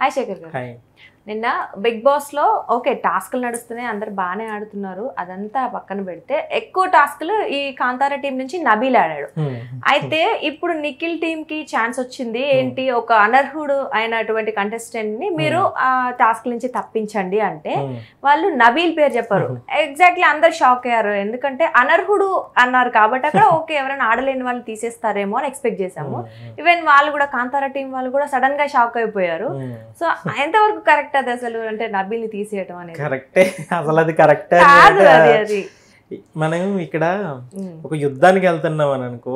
Ay, Shekhar. Hi. నిన్న Big బాస్లో okay టాస్క్లు నడుస్తున్నాయి అందరు బాగానే ఆడుతున్నారు అదంతా పక్కన పెడితే ఎక్కువ టాస్క్లు ఈ కాంతార టీం నుంచి నబీల్ ఆడాడు hmm. అయితే ఇప్పుడు నిఖిల్ టీంకి ఛాన్స్ వచ్చింది hmm. ఏంటి ఒక అనర్హుడు అయినటువంటి కంటెస్టెంట్ని మీరు hmm. ఆ టాస్క్ నుంచి తప్పించండి అంటే వాళ్ళు నబీల్ పేరు చెప్పారు ఎగ్జాక్ట్లీ అందరు షాక్ అయ్యారు ఎందుకంటే అనర్హుడు అన్నారు కాబట్టి అక్కడ ఓకే ఎవరైనా ఆడలేని వాళ్ళు తీసేస్తారేమో అని ఎక్స్పెక్ట్ చేశాము ఈవెన్ వాళ్ళు కూడా కాంతార టీం వాళ్ళు కూడా సడన్గా షాక్ అయిపోయారు సో ఎంతవరకు కరెక్ట్ అది అసలు అంటే నబీల్ని తీసేయటం అనేది కరెక్టే అసలు అది కరెక్ట్ మనం ఇక్కడ ఒక యుద్ధానికి వెళ్తున్నాం అని అనుకో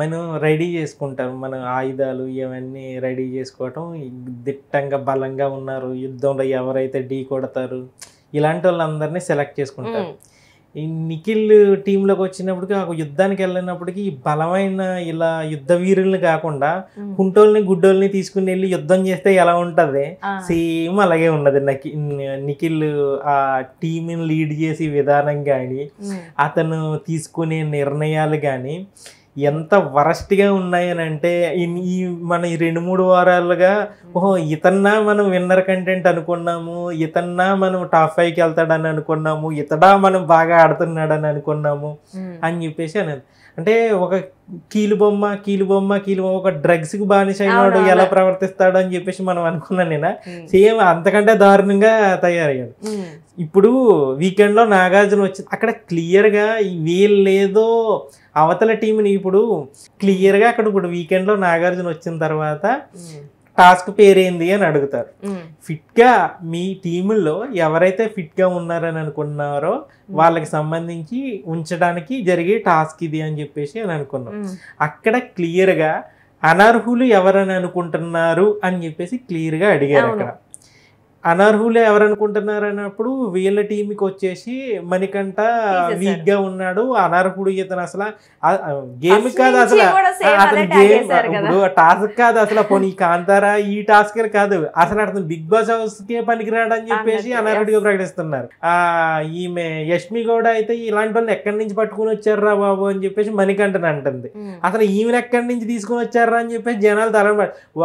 మనం రెడీ చేసుకుంటాం మన ఆయుధాలు ఇవన్నీ రెడీ చేసుకోవటం దిట్టంగా బలంగా ఉన్నారు యుద్ధంలో ఎవరైతే ఢీ కొడతారు ఇలాంటి వాళ్ళందరినీ సెలెక్ట్ చేసుకుంటారు ఈ నిఖిల్ టీంలోకి వచ్చినప్పటికీ ఒక యుద్ధానికి వెళ్ళినప్పటికీ బలమైన ఇలా యుద్ధ వీరుల్ని కాకుండా కుంటోల్ని గుడ్డోల్ని తీసుకుని వెళ్ళి యుద్ధం చేస్తే ఎలా ఉంటుంది సేమ్ అలాగే ఉన్నది నిఖిల్ ఆ టీంని లీడ్ చేసే విధానం కానీ అతను తీసుకునే నిర్ణయాలు కానీ ఎంత వరస్ట్గా ఉన్నాయని అంటే ఈ మన ఈ రెండు మూడు వారాలుగా ఓహో ఇతన్నా మనం విన్నర్ కంటెంట్ అనుకున్నాము ఇతన్నా మనం టాప్ ఫైవ్కి వెళ్తాడని అనుకున్నాము ఇతడా మనం బాగా ఆడుతున్నాడని అనుకున్నాము అని చెప్పేసి అనేది అంటే ఒక కీలు బొమ్మ కీలు బొమ్మ కీలు బొమ్మ ఒక డ్రగ్స్ కి బానిస అయినాడు ఎలా ప్రవర్తిస్తాడు అని చెప్పేసి మనం అనుకున్నాను నేను సేమ్ అంతకంటే దారుణంగా తయారయ్యాడు ఇప్పుడు వీకెండ్ లో నాగార్జున వచ్చి అక్కడ క్లియర్ గా వీళ్ళేదో అవతల టీంని ఇప్పుడు క్లియర్ గా అక్కడ ఇప్పుడు వీకెండ్ లో నాగార్జున వచ్చిన తర్వాత టాస్క్ పేరేంది అని అడుగుతారు ఫిట్గా మీ టీముల్లో ఎవరైతే ఫిట్గా ఉన్నారని అనుకున్నారో వాళ్ళకి సంబంధించి ఉంచడానికి జరిగే టాస్క్ ఇది అని చెప్పేసి అని అనుకున్నాం అక్కడ క్లియర్గా అనర్హులు ఎవరని అనుకుంటున్నారు అని చెప్పేసి క్లియర్గా అడిగారు అక్కడ అనర్హులే ఎవరనుకుంటున్నారు అన్నప్పుడు వీళ్ళ టీంకి వచ్చేసి మణికంట వీక్ గా ఉన్నాడు అనర్హుడు ఇతను అసలు గేమ్ కాదు అసలు అతను గేమ్ ఇప్పుడు టాస్క్ కాదు అసలు పోనీ కాంతారా ఈ టాస్క్ కాదు అసలు అతను బిగ్ బాస్ హౌస్ కే పనికిరాడు అని చెప్పేసి అనర్హుడిగా ప్రకటిస్తున్నారు ఆ ఈమె యష్మి గౌడ అయితే ఇలాంటి వాళ్ళని ఎక్కడి నుంచి పట్టుకుని వచ్చారా బాబు అని చెప్పేసి మణికంటని అంటుంది hmm. అసలు ఈమెను ఎక్కడి నుంచి తీసుకుని వచ్చారా అని చెప్పేసి జనాలు తల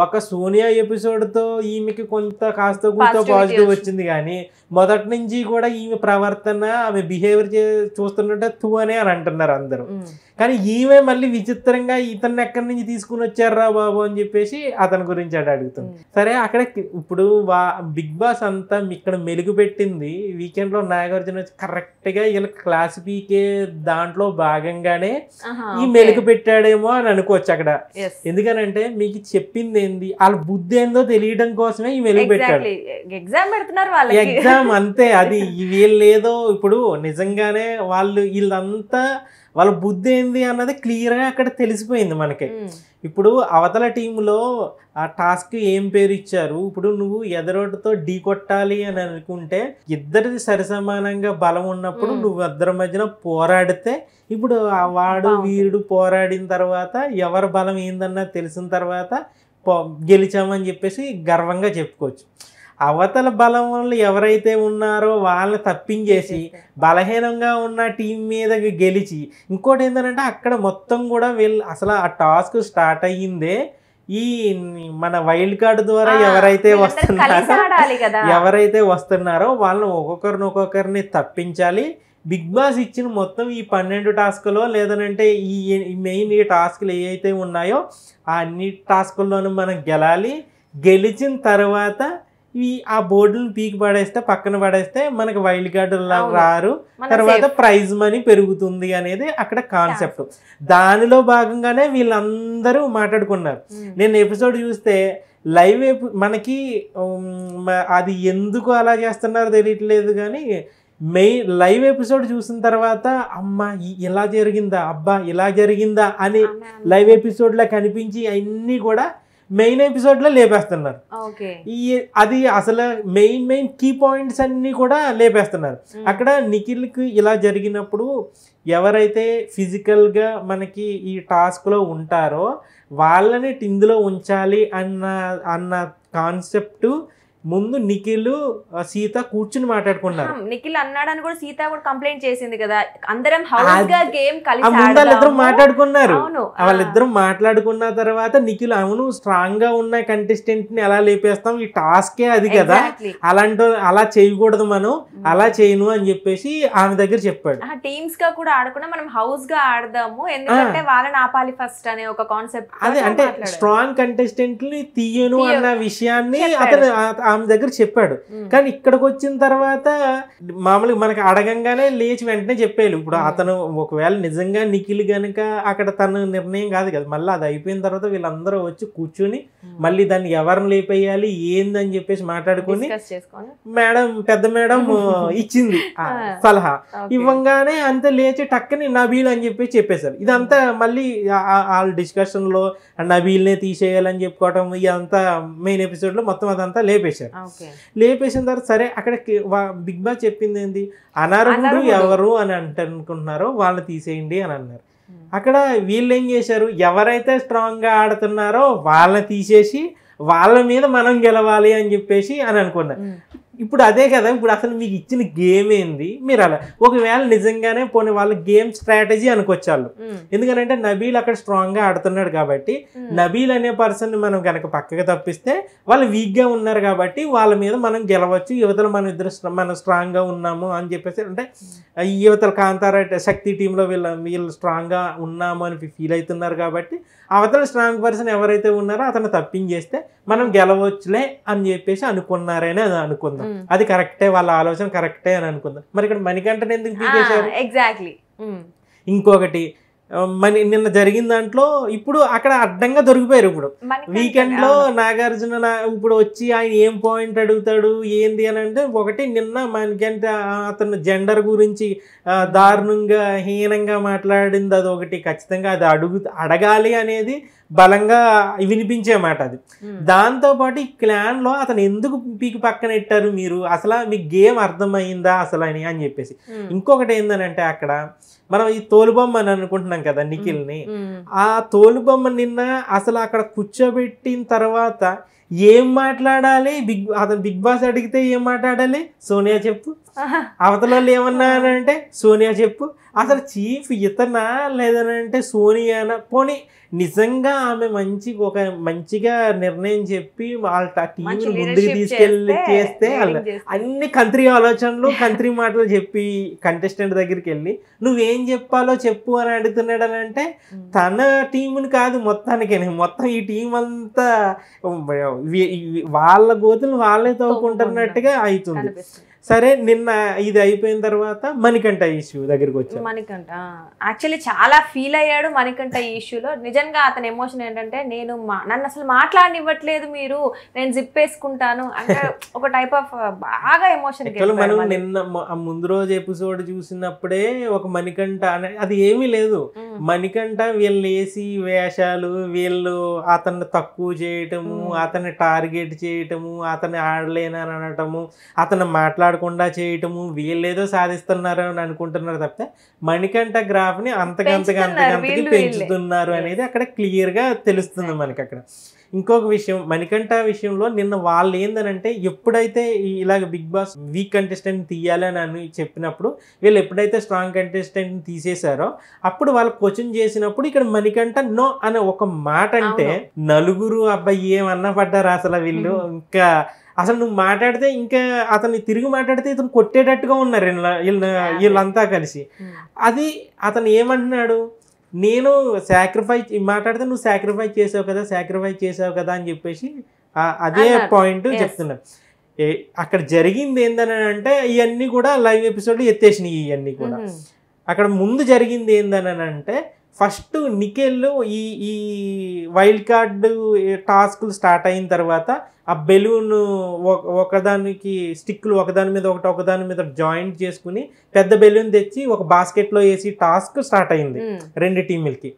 ఒక సోనియా ఎపిసోడ్ తో ఈమెకి కొంత కాస్త కొంత పాజిటివ్ వచ్చింది కానీ మొదటి నుంచి కూడా ఈమె ప్రవర్తన ఆమె బిహేవియర్ చూస్తుంటే తూ అనే అని అంటున్నారు అందరూ కానీ ఈమె మళ్ళీ విచిత్రంగా ఇతన్ని ఎక్కడి నుంచి తీసుకుని వచ్చారా బాబు అని చెప్పేసి అతని గురించి అటు అడుగుతుంది సరే అక్కడ ఇప్పుడు బిగ్ బాస్ అంతా ఇక్కడ మెలుగు పెట్టింది వీకెండ్ లో నాగార్జున కరెక్ట్ గా వీళ్ళ క్లాస్ పీకే దాంట్లో భాగంగానే ఈ మెలుగు పెట్టాడేమో అని అనుకోవచ్చు అక్కడ ఎందుకనంటే మీకు చెప్పింది ఏంది వాళ్ళ బుద్ధి ఏందో తెలియడం కోసమే ఈ మెలుగు పెట్టాడు ఎగ్జామ్ పెడుతున్నారు వాళ్ళు ఎగ్జామ్ అంతే అది వీళ్ళేదో ఇప్పుడు నిజంగానే వాళ్ళు వీళ్ళంతా వాళ్ళ బుద్ధి ఏంది అన్నది క్లియర్గా అక్కడ తెలిసిపోయింది మనకి ఇప్పుడు అవతల టీంలో ఆ టాస్క్ ఏం పేరు ఇచ్చారు ఇప్పుడు నువ్వు ఎదరోటితో ఢీ కొట్టాలి అని అనుకుంటే ఇద్దరిది సరిసమానంగా బలం ఉన్నప్పుడు నువ్వు ఇద్దరి మధ్యన పోరాడితే ఇప్పుడు ఆ వాడు వీరుడు పోరాడిన తర్వాత ఎవరి బలం ఏందన్నది తెలిసిన తర్వాత గెలిచామని చెప్పేసి గర్వంగా చెప్పుకోవచ్చు అవతల బలం వల్ల ఎవరైతే ఉన్నారో వాళ్ళని తప్పించేసి బలహీనంగా ఉన్న టీం మీద గెలిచి ఇంకోటి ఏంటంటే అక్కడ మొత్తం కూడా వీళ్ళు అసలు ఆ టాస్క్ స్టార్ట్ అయ్యిందే ఈ మన వైల్డ్ కార్డ్ ద్వారా ఎవరైతే వస్తున్నారో ఎవరైతే వస్తున్నారో వాళ్ళని ఒక్కొక్కరిని ఒక్కొక్కరిని తప్పించాలి బిగ్ బాస్ ఇచ్చిన మొత్తం ఈ పన్నెండు టాస్క్లో లేదనంటే ఈ మెయిన్ ఈ టాస్క్లు ఏవైతే ఉన్నాయో ఆ అన్ని టాస్కుల్లోనూ మనం గెలాలి గెలిచిన తర్వాత ఈ ఆ బోర్డులు పీకి పడేస్తే పక్కన పడేస్తే మనకి వైల్డ్ గార్డుల్లా రారు తర్వాత ప్రైజ్ మనీ పెరుగుతుంది అనేది అక్కడ కాన్సెప్ట్ దానిలో భాగంగానే వీళ్ళందరూ మాట్లాడుకున్నారు నేను ఎపిసోడ్ చూస్తే లైవ్ మనకి అది ఎందుకు అలా చేస్తున్నారో తెలియట్లేదు కానీ మెయిన్ లైవ్ ఎపిసోడ్ చూసిన తర్వాత అమ్మ ఇలా జరిగిందా అబ్బా ఇలా జరిగిందా అని లైవ్ ఎపిసోడ్లో కనిపించి అన్నీ కూడా మెయిన్ ఎపిసోడ్ లో లేపేస్తున్నారు ah, ఈ అది అసలు మెయిన్ మెయిన్ కీ పాయింట్స్ అన్ని కూడా లేపేస్తున్నారు hmm. అక్కడ నిఖిల్ కి ఇలా జరిగినప్పుడు ఎవరైతే ఫిజికల్ గా మనకి ఈ టాస్క్ లో ఉంటారో వాళ్ళని టిందులో ఉంచాలి అన్న అన్న కాన్సెప్ట్ ముందు నిఖిల్ సీత కూర్చుని మాట్లాడుకున్నారు నిఖిల్ అన్నాడని కూడా సీత కూడా కంప్లైంట్ చేసింది కదా అందరం హౌస్ గేమ్ కలిసి వాళ్ళిద్దరు మాట్లాడుకున్నారు వాళ్ళిద్దరు మాట్లాడుకున్న తర్వాత నిఖిల్ అవును స్ట్రాంగ్ గా ఉన్న కంటెస్టెంట్ ని ఎలా లేపేస్తాం ఈ టాస్కే అది కదా అలాంటి అలా చేయకూడదు మనం అలా చేయను అని చెప్పేసి ఆమె దగ్గర చెప్పాడు టీమ్స్ గా కూడా ఆడకుండా మనం హౌస్ గా ఆడదాము ఎందుకంటే వాళ్ళని ఆపాలి ఫస్ట్ అనే ఒక కాన్సెప్ట్ అదే అంటే స్ట్రాంగ్ కంటెస్టెంట్ ని తీయను అన్న విషయాన్ని అతను ఆమె దగ్గర చెప్పాడు కానీ ఇక్కడికి వచ్చిన తర్వాత మామూలుగా మనకి అడగంగానే లేచి వెంటనే చెప్పేయాలి ఇప్పుడు అతను ఒకవేళ నిజంగా నిఖిల్ గనుక అక్కడ తన నిర్ణయం కాదు కదా మళ్ళీ అది అయిపోయిన తర్వాత వీళ్ళందరూ వచ్చి కూర్చుని మళ్ళీ దాన్ని ఎవరిని లేపేయాలి ఏందని చెప్పేసి మాట్లాడుకుని మేడం పెద్ద మేడం ఇచ్చింది సలహా ఇవ్వంగానే అంత లేచి టక్కని నబీల్ అని చెప్పేసి చెప్పేశారు ఇదంతా మళ్ళీ వాళ్ళ డిస్కషన్లో నబీల్నే తీసేయాలని చెప్పుకోవటం ఇదంతా మెయిన్ ఎపిసోడ్లో మొత్తం అదంతా లేపేశారు లేపేశారు లేపేసిన తర్వాత సరే అక్కడ బిగ్ బాస్ చెప్పింది ఏంది అనారోగ్యం ఎవరు అని అంటనుకుంటున్నారో వాళ్ళని తీసేయండి అని అన్నారు అక్కడ వీళ్ళు ఏం చేశారు ఎవరైతే స్ట్రాంగ్గా ఆడుతున్నారో వాళ్ళని తీసేసి వాళ్ళ మీద మనం గెలవాలి అని చెప్పేసి అని అనుకున్నారు ఇప్పుడు అదే కదా ఇప్పుడు అసలు మీకు ఇచ్చిన గేమ్ ఏంది మీరు అలా ఒకవేళ నిజంగానే పోనీ వాళ్ళ గేమ్ స్ట్రాటజీ అనుకొచ్చాళ్ళు ఎందుకంటే నబీల్ అక్కడ స్ట్రాంగ్ గా ఆడుతున్నాడు కాబట్టి నబీల్ అనే పర్సన్ మనం కనుక పక్కకు తప్పిస్తే వాళ్ళు వీక్గా ఉన్నారు కాబట్టి వాళ్ళ మీద మనం గెలవచ్చు యువతలు మనం ఇద్దరు మనం స్ట్రాంగ్ గా ఉన్నాము అని చెప్పేసి అంటే యువతలు కాంతారా శక్తి టీంలో వీళ్ళ వీళ్ళు స్ట్రాంగ్గా ఉన్నాము అని ఫీల్ అవుతున్నారు కాబట్టి అవతల స్ట్రాంగ్ పర్సన్ ఎవరైతే ఉన్నారో అతను తప్పించేస్తే మనం గెలవచ్చులే అని చెప్పేసి అనుకున్నారని అది అనుకుందాం Hmm. అది కరెక్టే వాళ్ళ ఆలోచన కరెక్టే అని అనుకుందాం మరి ఇక్కడ మణికంఠని ఎందుకు ఎగ్జాక్ట్లీ ah, hmm. ఇంకొకటి మరి నిన్న జరిగిన దాంట్లో ఇప్పుడు అక్కడ అడ్డంగా దొరికిపోయారు ఇప్పుడు వీకెండ్ లో నాగార్జున ఇప్పుడు వచ్చి ఆయన ఏం పాయింట్ అడుగుతాడు ఏంది అని అంటే ఒకటి నిన్న మనకంటే అతను జెండర్ గురించి దారుణంగా హీనంగా మాట్లాడింది అది ఒకటి ఖచ్చితంగా అది అడుగు అడగాలి అనేది బలంగా వినిపించే మాట అది దాంతోపాటు ఈ క్లాన్లో అతను ఎందుకు పీకి పక్కన పెట్టారు మీరు అసలు మీ గేమ్ అర్థమైందా అసలు అని అని చెప్పేసి ఇంకొకటి అంటే అక్కడ మనం ఈ తోలుబొమ్మ అని అనుకుంటున్నాం కదా నిఖిల్ని ఆ తోలుబొమ్మ నిన్న అసలు అక్కడ కూర్చోబెట్టిన తర్వాత ఏం మాట్లాడాలి బిగ్ అతను బిగ్ బాస్ అడిగితే ఏం మాట్లాడాలి సోనియా చెప్పు అవతల వాళ్ళు ఏమన్నా అంటే సోనియా చెప్పు అసలు చీఫ్ ఇతనా లేదనంటే సోనియానా పోనీ నిజంగా ఆమె మంచి ఒక మంచిగా నిర్ణయం చెప్పి వాళ్ళ టీమ్ ముందుకు తీసుకెళ్ళి చేస్తే అన్ని కంత్రి ఆలోచనలు కంత్రి మాటలు చెప్పి కంటెస్టెంట్ దగ్గరికి వెళ్ళి నువ్వేం చెప్పాలో చెప్పు అని అడుగుతున్నాడు అని అంటే తన టీంని కాదు మొత్తానికి మొత్తం ఈ టీం అంతా వాళ్ళ గోతులు వాళ్ళే తవ్వుకుంటున్నట్టుగా అవుతుంది సరే నిన్న ఇది అయిపోయిన తర్వాత మణికంఠ ఇష్యూ దగ్గరికి వచ్చి మణికంట యాక్చువల్లీ చాలా ఫీల్ అయ్యాడు మణికంఠ ఇష్యూలో నిజంగా అతని ఎమోషన్ ఏంటంటే నేను నన్ను అసలు మాట్లాడినివ్వట్లేదు మీరు నేను జిప్ వేసుకుంటాను అంటే ఒక టైప్ ఆఫ్ బాగా ఎమోషన్ మనం నిన్న ముందు రోజు ఎపిసోడ్ చూసినప్పుడే ఒక మణికంఠ అది ఏమీ లేదు మణికంఠ వీళ్ళు వేసి వేషాలు వీళ్ళు అతన్ని తక్కువ చేయటము అతన్ని టార్గెట్ చేయటము అతన్ని ఆడలేనని అనటము అతను మాట్లాడు కనపడకుండా చేయటము వీళ్ళేదో సాధిస్తున్నారు అని అనుకుంటున్నారు తప్పితే మణికంఠ గ్రాఫ్ అంతకంతగా అంతకంతకి పెంచుతున్నారు అనేది అక్కడ క్లియర్ గా తెలుస్తుంది మనకి అక్కడ ఇంకొక విషయం మణికంఠ విషయంలో నిన్న వాళ్ళు ఏందనంటే ఎప్పుడైతే ఇలాగ బిగ్ బాస్ వీక్ కంటెస్టెంట్ తీయాలని అని చెప్పినప్పుడు వీళ్ళు ఎప్పుడైతే స్ట్రాంగ్ కంటెస్టెంట్ తీసేశారో అప్పుడు వాళ్ళు క్వశ్చన్ చేసినప్పుడు ఇక్కడ మణికంఠ నో అనే ఒక మాట అంటే నలుగురు అబ్బాయి ఏమన్నా పడ్డారు అసలు వీళ్ళు ఇంకా అసలు నువ్వు మాట్లాడితే ఇంకా అతన్ని తిరిగి మాట్లాడితే ఇతను కొట్టేటట్టుగా ఉన్నారు వీళ్ళంతా కలిసి hmm. అది అతను ఏమంటున్నాడు నేను సాక్రిఫైస్ మాట్లాడితే నువ్వు సాక్రిఫైస్ చేసావు కదా సాక్రిఫైస్ చేసావు కదా అని చెప్పేసి అదే పాయింట్ చెప్తున్నా అక్కడ జరిగింది ఏందని అంటే ఇవన్నీ కూడా లైవ్ ఎపిసోడ్లు ఎత్తేసినాయి ఇవన్నీ కూడా hmm. అక్కడ ముందు జరిగింది ఏందని అంటే ఫస్ట్ నికెల్లో ఈ ఈ వైల్డ్ కార్డు టాస్క్లు స్టార్ట్ అయిన తర్వాత ఆ బెలూన్ ఒకదానికి స్టిక్లు ఒకదాని మీద ఒకటి ఒకదాని మీద జాయింట్ చేసుకుని పెద్ద బెలూన్ తెచ్చి ఒక బాస్కెట్లో వేసి టాస్క్ స్టార్ట్ అయింది రెండు టీములకి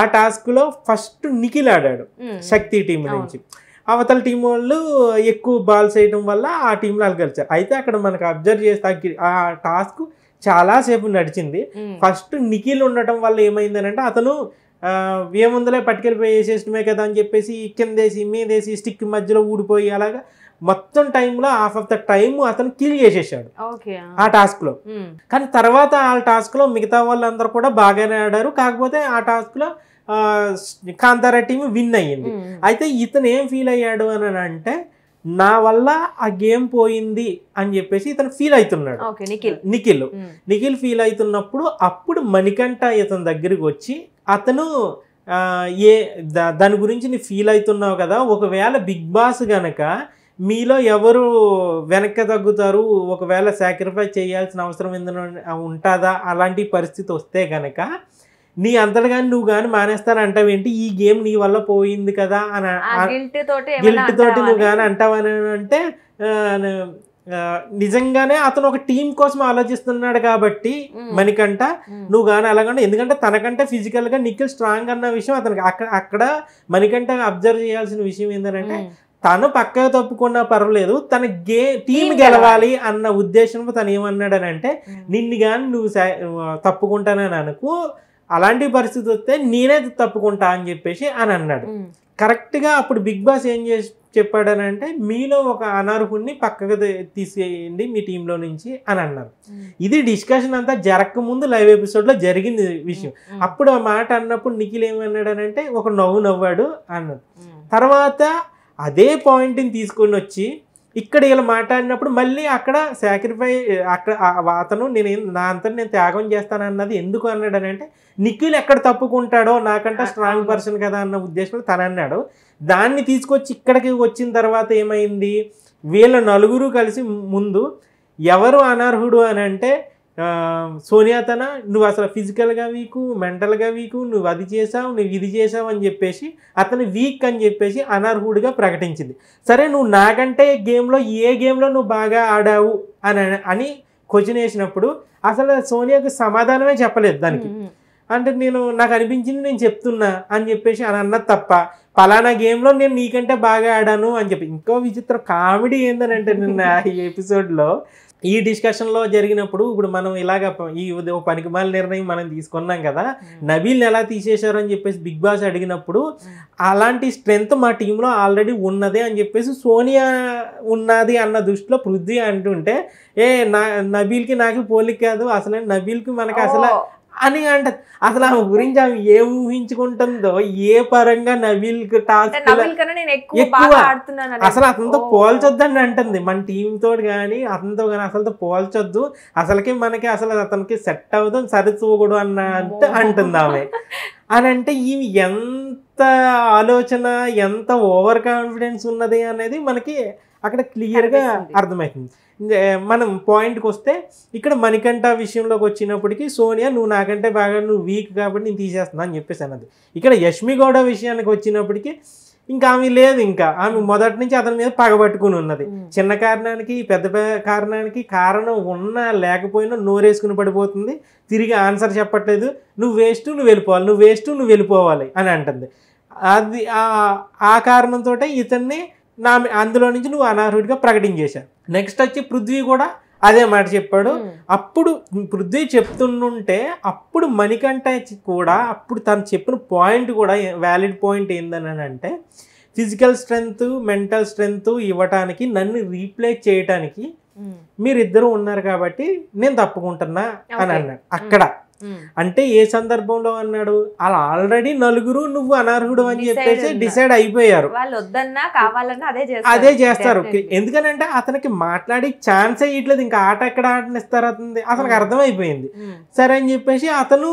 ఆ టాస్క్లో ఫస్ట్ నిఖిల్ ఆడాడు శక్తి టీం నుంచి అవతల టీం వాళ్ళు ఎక్కువ బాల్స్ వేయడం వల్ల ఆ టీంలో అలగలిచారు గెలిచారు అయితే అక్కడ మనకు అబ్జర్వ్ చేస్తే ఆ టాస్క్ చాలాసేపు నడిచింది ఫస్ట్ నిఖిల్ ఉండటం వల్ల ఏమైంది అంటే అతను ఏముందలే వేసేసినమే కదా అని చెప్పేసి కిందేసి మీదేసి స్టిక్ మధ్యలో ఊడిపోయి అలాగా మొత్తం టైంలో హాఫ్ ఆఫ్ ద టైం అతను కిల్ చేసేసాడు ఆ టాస్క్ లో కానీ తర్వాత ఆ టాస్క్ లో మిగతా వాళ్ళందరూ కూడా బాగానే ఆడారు కాకపోతే ఆ టాస్క్ లో కాంతారా టీం విన్ అయ్యింది అయితే ఇతను ఏం ఫీల్ అయ్యాడు అని అంటే నా వల్ల ఆ గేమ్ పోయింది అని చెప్పేసి ఇతను ఫీల్ అవుతున్నాడు నిఖిల్ నిఖిల్ నిఖిల్ ఫీల్ అవుతున్నప్పుడు అప్పుడు మణికంఠ ఇతని దగ్గరికి వచ్చి అతను ఏ దాని గురించి నీ ఫీల్ అవుతున్నావు కదా ఒకవేళ బిగ్ బాస్ గనక మీలో ఎవరు వెనక్కి తగ్గుతారు ఒకవేళ సాక్రిఫైస్ చేయాల్సిన అవసరం ఎందుకు ఉంటుందా అలాంటి పరిస్థితి వస్తే గనక నీ అంతటి కానీ నువ్వు కానీ మానేస్తానంటావేంటి ఈ గేమ్ నీ వల్ల పోయింది కదా అని తోటి నువ్వు కానీ అంటావని అంటే నిజంగానే అతను ఒక టీం కోసం ఆలోచిస్తున్నాడు కాబట్టి మనికంట నువ్వు కానీ అలాగంటే ఎందుకంటే తనకంటే ఫిజికల్ గా నిఖిల్ స్ట్రాంగ్ అన్న విషయం అతనికి అక్కడ అక్కడ మనకంటే అబ్జర్వ్ చేయాల్సిన విషయం ఏంటంటే తను పక్కగా తప్పుకున్నా పర్వాలేదు తన గే టీం గెలవాలి అన్న ఉద్దేశంతో తను ఏమన్నాడనంటే నిన్ను కానీ నువ్వు తప్పుకుంటానని అనుకో అలాంటి పరిస్థితి వస్తే నేనే తప్పుకుంటా అని చెప్పేసి అని అన్నాడు కరెక్ట్గా అప్పుడు బిగ్ బాస్ ఏం చేసి చెప్పాడనంటే మీలో ఒక అనర్హుణ్ణి పక్కకు తీసేయండి మీ టీంలో నుంచి అని అన్నారు ఇది డిస్కషన్ అంతా జరగక ముందు లైవ్ ఎపిసోడ్లో జరిగింది విషయం అప్పుడు ఆ మాట అన్నప్పుడు నిఖిల్ ఏమన్నాడనంటే ఒక నవ్వు నవ్వాడు అన్నాడు తర్వాత అదే పాయింట్ని తీసుకొని వచ్చి ఇక్కడ ఇలా మాట్లాడినప్పుడు మళ్ళీ అక్కడ సాక్రిఫై అక్కడ అతను నేను నా అంతా నేను త్యాగం చేస్తానన్నది ఎందుకు అన్నాడు అని అంటే నిఖిల్ ఎక్కడ తప్పుకుంటాడో నాకంటే స్ట్రాంగ్ పర్సన్ కదా అన్న ఉద్దేశంలో తను అన్నాడు దాన్ని తీసుకొచ్చి ఇక్కడికి వచ్చిన తర్వాత ఏమైంది వీళ్ళ నలుగురు కలిసి ముందు ఎవరు అనర్హుడు అని అంటే సోనియా తన నువ్వు అసలు ఫిజికల్గా వీకు మెంటల్గా వీకు నువ్వు అది చేసావు నువ్వు ఇది చేసావు అని చెప్పేసి అతను వీక్ అని చెప్పేసి అనర్హుడిగా ప్రకటించింది సరే నువ్వు నాకంటే గేమ్లో ఏ గేమ్లో నువ్వు బాగా ఆడావు అని అని క్వశ్చన్ వేసినప్పుడు అసలు సోనియాకు సమాధానమే చెప్పలేదు దానికి అంటే నేను నాకు అనిపించింది నేను చెప్తున్నా అని చెప్పేసి అని అన్నది తప్ప పలానా గేమ్లో నేను నీకంటే బాగా ఆడాను అని చెప్పి ఇంకో విచిత్ర కామెడీ ఏందని అంటే నిన్న ఈ ఎపిసోడ్లో ఈ డిస్కషన్లో జరిగినప్పుడు ఇప్పుడు మనం ఇలాగ ఈ పనికిమాల నిర్ణయం మనం తీసుకున్నాం కదా నబీల్ని ఎలా తీసేశారు అని చెప్పేసి బిగ్ బాస్ అడిగినప్పుడు అలాంటి స్ట్రెంగ్త్ మా టీంలో ఆల్రెడీ ఉన్నదే అని చెప్పేసి సోనియా ఉన్నది అన్న దృష్టిలో పృథ్వీ అంటుంటే ఏ నా నబీల్కి నాకు పోలిక కాదు అసలు నబీల్కి మనకి అసలు అని అంటది అసలు ఆమె గురించి ఆమె ఏ ఊహించుకుంటుందో ఏ పరంగా నవీల్ ఎక్కువ అసలు అతనితో అని అంటుంది మన టీమ్ తోటి కానీ అతనితో కానీ అసలుతో పోల్చొద్దు అసలుకి మనకి అసలు అతనికి సెట్ అవ్వదు అన్న అన్నట్టు అంటుంది ఆమె అని అంటే ఈమె ఎంత ఆలోచన ఎంత ఓవర్ కాన్ఫిడెన్స్ ఉన్నది అనేది మనకి అక్కడ క్లియర్గా అర్థమవుతుంది మనం పాయింట్కి వస్తే ఇక్కడ మణికంఠ విషయంలోకి వచ్చినప్పటికీ సోనియా నువ్వు నాకంటే బాగా నువ్వు వీక్ కాబట్టి నేను తీసేస్తున్నా అని చెప్పేసి అన్నది ఇక్కడ యష్మి గౌడ విషయానికి వచ్చినప్పటికీ ఇంకా ఆమె లేదు ఇంకా ఆమె మొదటి నుంచి అతని మీద పగబట్టుకుని ఉన్నది చిన్న కారణానికి పెద్ద కారణానికి కారణం ఉన్నా లేకపోయినా నోరేసుకుని పడిపోతుంది తిరిగి ఆన్సర్ చెప్పట్లేదు నువ్వు వేస్ట్ నువ్వు వెళ్ళిపోవాలి నువ్వు వేస్ట్ నువ్వు వెళ్ళిపోవాలి అని అంటుంది అది ఆ కారణంతో ఇతన్ని నా అందులో నుంచి నువ్వు అనార్హుడిగా ప్రకటించేశావు నెక్స్ట్ వచ్చి పృథ్వీ కూడా అదే మాట చెప్పాడు అప్పుడు పృథ్వీ చెప్తుంటే అప్పుడు మణికంఠ కూడా అప్పుడు తను చెప్పిన పాయింట్ కూడా వ్యాలిడ్ పాయింట్ ఏందని అంటే ఫిజికల్ స్ట్రెంగ్త్ మెంటల్ స్ట్రెంగ్త్ ఇవ్వటానికి నన్ను రీప్లేస్ చేయటానికి మీరిద్దరు ఉన్నారు కాబట్టి నేను తప్పుకుంటున్నా అని అన్నాడు అక్కడ Hmm. అంటే ఏ సందర్భంలో అన్నాడు అలా ఆల్రెడీ నలుగురు నువ్వు అనర్హుడు అని చెప్పేసి డిసైడ్ అయిపోయారు అదే చేస్తారు ఎందుకనంటే అతనికి మాట్లాడి ఛాన్స్ ఇట్లేదు ఇంకా ఆట ఎక్కడ ఆటనిస్తారు అతను అతనికి hmm. అర్థమైపోయింది hmm. సరే అని చెప్పేసి అతను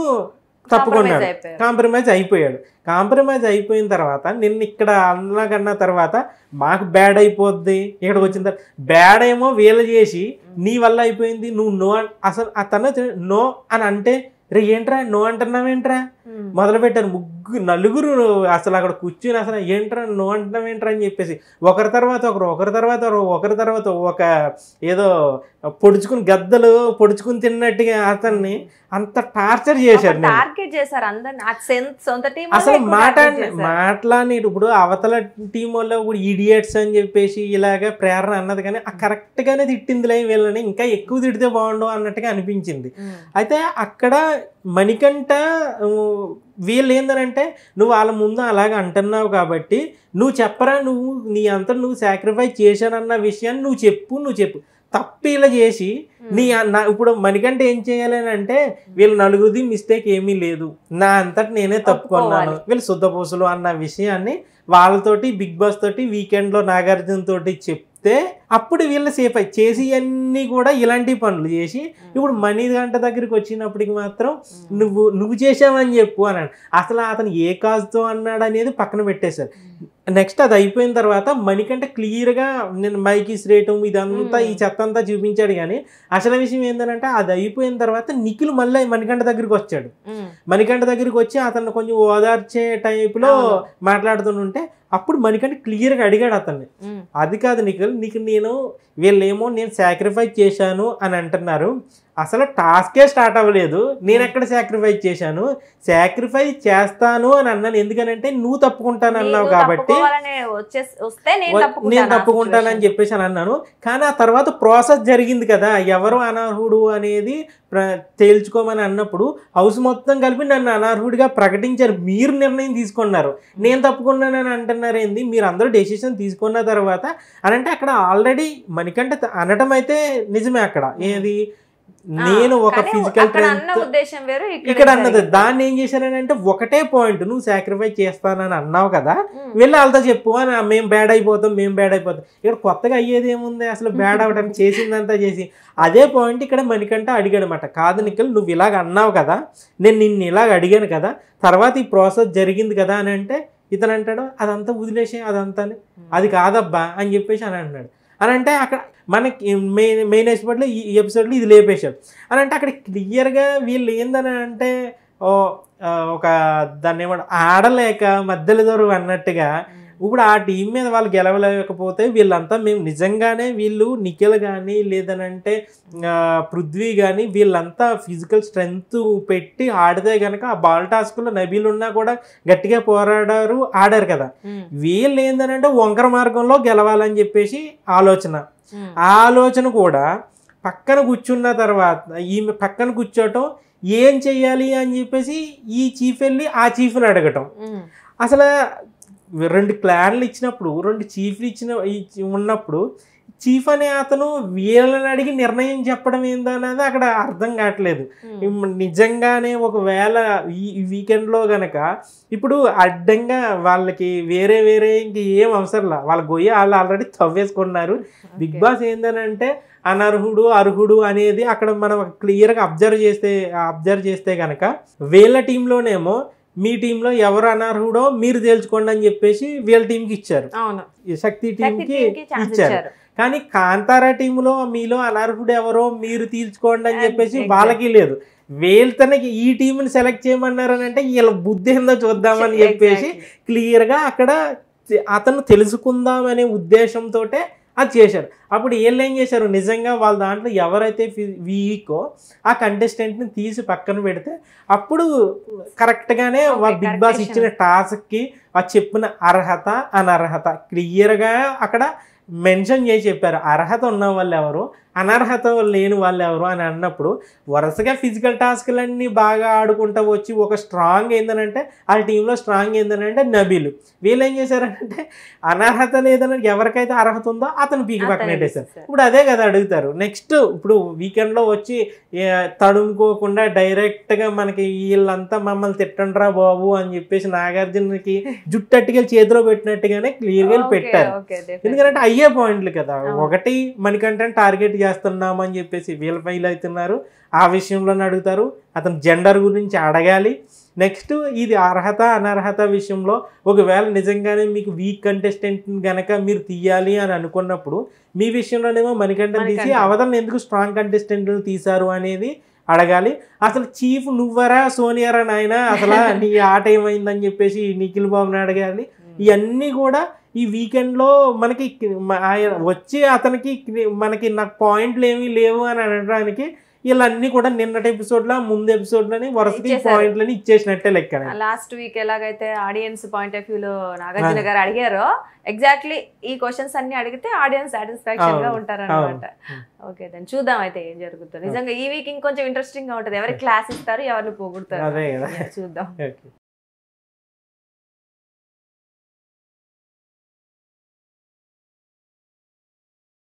తప్పుకున్నాడు కాంప్రమైజ్ అయిపోయాడు కాంప్రమైజ్ అయిపోయిన తర్వాత నిన్ను ఇక్కడ అన్నకన్నా తర్వాత మాకు బ్యాడ్ అయిపోద్ది ఇక్కడికి వచ్చిన తర్వాత బ్యాడ్ ఏమో వీలు చేసి నీ వల్ల అయిపోయింది నువ్వు నో అసలు అతను నో అని అంటే రే ఏంట్రా నో అంటున్నావేంట్రా మొదలు పెట్టారు ముగ్గురు నలుగురు అసలు అక్కడ కూర్చుని అసలు ఏంట్రా నో అంటున్నావేంట్రా అని చెప్పేసి ఒకరి తర్వాత ఒకరు ఒకరి తర్వాత ఒకరు ఒకరి తర్వాత ఒక ఏదో పొడుచుకుని గద్దలు పొడుచుకుని తిన్నట్టుగా అతన్ని అంత టార్చర్ చేశారు చేశారు అసలు మాట మాట్లాడి ఇప్పుడు అవతల టీం వల్ల ఇప్పుడు ఇడియట్స్ అని చెప్పేసి ఇలాగ ప్రేరణ అన్నది కానీ ఆ కరెక్ట్ గానే తిట్టిందిలే వీళ్ళని ఇంకా ఎక్కువ తిడితే బాగుండు అన్నట్టుగా అనిపించింది అయితే అక్కడ మణికంట వీళ్ళు ఏందనంటే నువ్వు వాళ్ళ ముందు అలాగ అంటున్నావు కాబట్టి నువ్వు చెప్పరా నువ్వు నీ అంతా నువ్వు సాక్రిఫైస్ చేశానన్న విషయాన్ని నువ్వు చెప్పు నువ్వు చెప్పు తప్పిలా చేసి నీ నా ఇప్పుడు మనకంటే ఏం చేయాలని అంటే వీళ్ళు నలుగురిది మిస్టేక్ ఏమీ లేదు నా అంతటి నేనే తప్పుకున్నాను వీళ్ళు శుద్ధపూసులు అన్న విషయాన్ని వాళ్ళతోటి బిగ్ బాస్ తోటి వీకెండ్లో నాగార్జున తోటి చెప్పి చెప్తే అప్పుడు వీళ్ళు సేఫ్ అయ్యి చేసి అన్నీ కూడా ఇలాంటి పనులు చేసి ఇప్పుడు మనీ గంట దగ్గరికి వచ్చినప్పటికి మాత్రం నువ్వు నువ్వు చేసావని చెప్పు అన్నాడు అసలు అతను ఏ కాజ్తో అన్నాడు అనేది పక్కన పెట్టేశారు నెక్స్ట్ అది అయిపోయిన తర్వాత మణికంటే క్లియర్గా నేను మైకి రేటం ఇదంతా ఈ చెత్త అంతా చూపించాడు కానీ అసలు విషయం ఏంటంటే అది అయిపోయిన తర్వాత నిఖిల్ మళ్ళీ మణికంట దగ్గరికి వచ్చాడు మణికంట దగ్గరికి వచ్చి అతను కొంచెం ఓదార్చే టైప్లో మాట్లాడుతుంటే అప్పుడు మణికంఠ క్లియర్గా అడిగాడు అతన్ని అది కాదు నీకు నీకు నేను వీళ్ళేమో నేను సాక్రిఫైస్ చేశాను అని అంటున్నారు అసలు టాస్కే స్టార్ట్ అవ్వలేదు నేను ఎక్కడ సాక్రిఫైస్ చేశాను సాక్రిఫైస్ చేస్తాను అని అన్నాను ఎందుకనంటే నువ్వు తప్పుకుంటాను అన్నావు కాబట్టి నేను తప్పుకుంటానని చెప్పేసి అని అన్నాను కానీ ఆ తర్వాత ప్రాసెస్ జరిగింది కదా ఎవరు అనర్హుడు అనేది తేల్చుకోమని అన్నప్పుడు హౌస్ మొత్తం కలిపి నన్ను అనర్హుడిగా ప్రకటించారు మీరు నిర్ణయం తీసుకున్నారు నేను తప్పుకున్నానని అంటున్నారు ఏంది మీరు అందరూ డెసిషన్ తీసుకున్న తర్వాత అని అంటే అక్కడ ఆల్రెడీ మనకంటే అనటం అయితే నిజమే అక్కడ ఏది నేను ఒక ఫిజికల్ ఉద్దేశం ఇక్కడ అన్నది దాన్ని ఏం చేశానంటే ఒకటే పాయింట్ నువ్వు సాక్రిఫై చేస్తానని అన్నావు కదా వెళ్ళి వాళ్ళతో చెప్పు అని మేము బ్యాడ్ అయిపోతాం మేము బ్యాడ్ అయిపోతాం ఇక్కడ కొత్తగా అయ్యేది ఏముంది అసలు బ్యాడ్ అవ్వడానికి చేసిందంతా చేసి అదే పాయింట్ ఇక్కడ మణికంట అడిగాడనమాట కాదు నిఖిల్ నువ్వు ఇలాగ అన్నావు కదా నేను నిన్ను ఇలాగ అడిగాను కదా తర్వాత ఈ ప్రాసెస్ జరిగింది కదా అని అంటే ఇతను అంటాడు అదంతా వదిలేసే అదంతా అది కాదబ్బా అని చెప్పేసి అని అంటున్నాడు అని అంటే అక్కడ మనకి మెయిన్ మెయిన్ ఎపిసోడ్లో ఈ ఎపిసోడ్లో ఇది లేపేశారు అని అంటే అక్కడ క్లియర్గా వీళ్ళు ఏందని అంటే ఒక దాన్ని ఏమంట ఆడలేక మధ్యలో దొరు అన్నట్టుగా ఇప్పుడు ఆ టీం మీద వాళ్ళు గెలవలేకపోతే వీళ్ళంతా మేము నిజంగానే వీళ్ళు నిఖిల్ కానీ లేదనంటే పృథ్వీ కానీ వీళ్ళంతా ఫిజికల్ స్ట్రెంగ్త్ పెట్టి ఆడితే కనుక ఆ బాల్ టాస్క్లో నబీలు ఉన్నా కూడా గట్టిగా పోరాడారు ఆడారు కదా వీళ్ళు ఏంటంటే వంకర మార్గంలో గెలవాలని చెప్పేసి ఆలోచన ఆలోచన కూడా పక్కన కూర్చున్న తర్వాత ఈమె పక్కన కూర్చోటం ఏం చెయ్యాలి అని చెప్పేసి ఈ చీఫ్ వెళ్ళి ఆ చీఫ్ని అడగటం అసలు రెండు ప్లాన్లు ఇచ్చినప్పుడు రెండు చీఫ్లు ఇచ్చిన ఉన్నప్పుడు చీఫ్ అనే అతను వీళ్ళని అడిగి నిర్ణయం చెప్పడం ఏందనేది అక్కడ అర్థం కావట్లేదు hmm. నిజంగానే ఒకవేళ ఈ వీకెండ్లో గనక ఇప్పుడు అడ్డంగా వాళ్ళకి వేరే వేరే ఇంక ఏం అవసరంలా వాళ్ళ గొయ్యి వాళ్ళు ఆల్రెడీ తవ్వేసుకున్నారు hmm. బిగ్ బాస్ ఏందనంటే అనర్హుడు అర్హుడు అనేది అక్కడ మనం క్లియర్గా అబ్జర్వ్ చేస్తే అబ్జర్వ్ చేస్తే కనుక వీళ్ళ టీంలోనేమో మీ టీంలో ఎవరు అనర్హుడో మీరు తేల్చుకోండి అని చెప్పేసి వీళ్ళ టీంకి ఇచ్చారు శక్తి టీంకి ఇచ్చారు కానీ కాంతారా టీంలో మీలో అనర్హుడు ఎవరో మీరు తీర్చుకోండి అని చెప్పేసి వాళ్ళకి లేదు తనకి ఈ టీంని సెలెక్ట్ చేయమన్నారు అని అంటే వీళ్ళ బుద్ధి ఏందో చూద్దామని చెప్పేసి క్లియర్గా అక్కడ అతను తెలుసుకుందామనే ఉద్దేశంతో అది చేశారు అప్పుడు వీళ్ళు ఏం చేశారు నిజంగా వాళ్ళ దాంట్లో ఎవరైతే వీకో ఆ కంటెస్టెంట్ని తీసి పక్కన పెడితే అప్పుడు కరెక్ట్గానే బిగ్ బాస్ ఇచ్చిన టాస్క్కి వాళ్ళు చెప్పిన అర్హత అనర్హత క్లియర్గా అక్కడ మెన్షన్ చేసి చెప్పారు అర్హత ఉన్న వాళ్ళు ఎవరు అనర్హత లేని వాళ్ళు ఎవరు అని అన్నప్పుడు వరుసగా ఫిజికల్ టాస్క్లన్నీ బాగా ఆడుకుంటూ వచ్చి ఒక స్ట్రాంగ్ ఏందనంటే ఆ టీంలో స్ట్రాంగ్ ఏందనంటే నబీలు వీళ్ళు ఏం చేశారంటే అనర్హత లేదని ఎవరికైతే అర్హత ఉందో అతను పీకి పక్కన పెట్టేశారు ఇప్పుడు అదే కదా అడుగుతారు నెక్స్ట్ ఇప్పుడు వీకెండ్లో వచ్చి తడుముకోకుండా డైరెక్ట్గా మనకి వీళ్ళంతా మమ్మల్ని తిట్టండ్రా బాబు అని చెప్పేసి నాగార్జునకి జుట్టట్టుగా చేతిలో పెట్టినట్టుగానే క్లియర్గా పెట్టారు ఎందుకంటే అయ్యే పాయింట్లు కదా ఒకటి మనకంటే టార్గెట్ చేస్తున్నామని చెప్పేసి వీళ్ళ ఫైల్ అవుతున్నారు ఆ విషయంలోనే అడుగుతారు అతను జెండర్ గురించి అడగాలి నెక్స్ట్ ఇది అర్హత అనర్హత విషయంలో ఒకవేళ నిజంగానే మీకు వీక్ కంటెస్టెంట్ కనుక మీరు తీయాలి అని అనుకున్నప్పుడు మీ విషయంలోనేమో మణికంఠ తీసి అవతలను ఎందుకు స్ట్రాంగ్ కంటెస్టెంట్ తీశారు అనేది అడగాలి అసలు చీఫ్ నువ్వరా సోనియారా నాయన అసలు నీ ఆట ఏమైందని చెప్పేసి నిఖిల్ బాబుని అడగాలి ఇవన్నీ కూడా ఈ వీకెండ్లో మనకి వచ్చి అతనికి మనకి నాకు పాయింట్లు ఏమీ లేవు అని అనడానికి వీళ్ళన్నీ కూడా నిన్నటి ఎపిసోడ్లో ముందు ఎపిసోడ్లని వరుసకి పాయింట్లని ఇచ్చేసినట్టే లెక్క లాస్ట్ వీక్ ఎలాగైతే ఆడియన్స్ పాయింట్ ఆఫ్ వ్యూలో నాగార్జున గారు అడిగారో ఎగ్జాక్ట్లీ ఈ క్వశ్చన్స్ అన్ని అడిగితే ఆడియన్స్ సాటిస్ఫాక్షన్ గా అనమాట ఓకే దాన్ని చూద్దాం అయితే ఏం జరుగుతుంది నిజంగా ఈ వీక్ ఇంకొంచెం ఇంట్రెస్టింగ్ గా ఉంటుంది ఎవరికి క్లాస్ ఇస్తారు ఎవరిని పోగొడతారు చూద్దాం